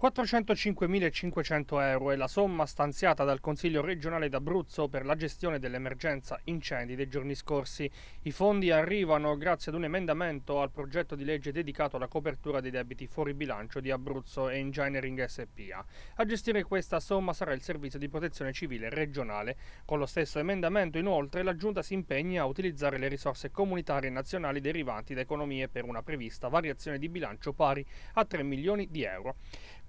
405.500 euro è la somma stanziata dal Consiglio regionale d'Abruzzo per la gestione dell'emergenza incendi dei giorni scorsi. I fondi arrivano grazie ad un emendamento al progetto di legge dedicato alla copertura dei debiti fuori bilancio di Abruzzo e Engineering SPA. A gestire questa somma sarà il Servizio di Protezione Civile regionale. Con lo stesso emendamento inoltre la Giunta si impegna a utilizzare le risorse comunitarie e nazionali derivanti da economie per una prevista variazione di bilancio pari a 3 milioni di euro.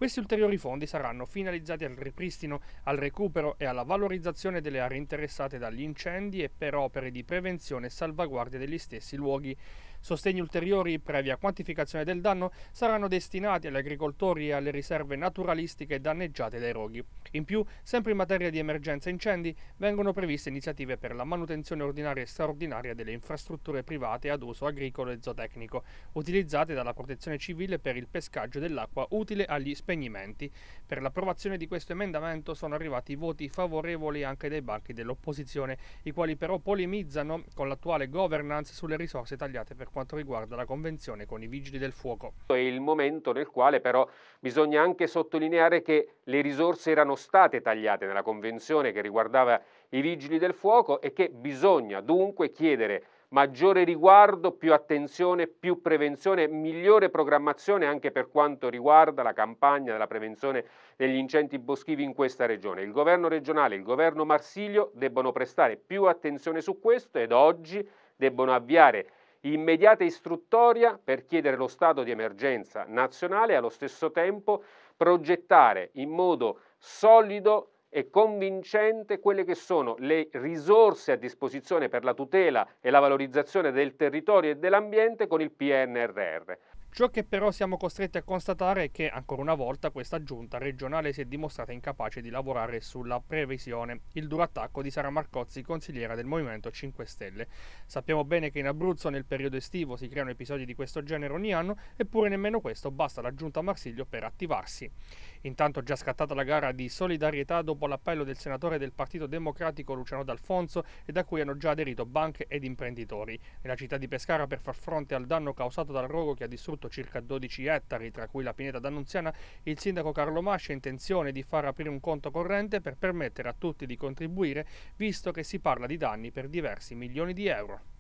Questi ulteriori fondi saranno finalizzati al ripristino, al recupero e alla valorizzazione delle aree interessate dagli incendi e per opere di prevenzione e salvaguardia degli stessi luoghi. Sostegni ulteriori, previa quantificazione del danno, saranno destinati agli agricoltori e alle riserve naturalistiche danneggiate dai roghi. In più, sempre in materia di emergenza incendi, vengono previste iniziative per la manutenzione ordinaria e straordinaria delle infrastrutture private ad uso agricolo e zootecnico, utilizzate dalla protezione civile per il pescaggio dell'acqua utile agli spettatori spegnimenti. Per l'approvazione di questo emendamento sono arrivati voti favorevoli anche dai banchi dell'opposizione, i quali però polemizzano con l'attuale governance sulle risorse tagliate per quanto riguarda la convenzione con i vigili del fuoco. È il momento nel quale però bisogna anche sottolineare che le risorse erano state tagliate nella convenzione che riguardava i vigili del fuoco e che bisogna dunque chiedere maggiore riguardo, più attenzione, più prevenzione, migliore programmazione anche per quanto riguarda la campagna della prevenzione degli incendi boschivi in questa regione. Il governo regionale e il governo Marsiglio debbono prestare più attenzione su questo ed oggi debbono avviare immediata istruttoria per chiedere lo stato di emergenza nazionale e allo stesso tempo progettare in modo solido e convincente quelle che sono le risorse a disposizione per la tutela e la valorizzazione del territorio e dell'ambiente con il PNRR. Ciò che però siamo costretti a constatare è che ancora una volta questa giunta regionale si è dimostrata incapace di lavorare sulla previsione. Il duro attacco di Sara Marcozzi, consigliera del Movimento 5 Stelle. Sappiamo bene che in Abruzzo nel periodo estivo si creano episodi di questo genere ogni anno, eppure nemmeno questo basta alla giunta Marsiglio per attivarsi. Intanto già scattata la gara di solidarietà dopo l'appello del senatore del Partito Democratico Luciano D'Alfonso e da cui hanno già aderito banche ed imprenditori. Nella città di Pescara per far fronte al danno causato dal rogo che ha distrutto asfalto circa 12 ettari, tra cui la pineta d'Annunziana, il sindaco Carlo Mascia ha intenzione di far aprire un conto corrente per permettere a tutti di contribuire, visto che si parla di danni per diversi milioni di euro.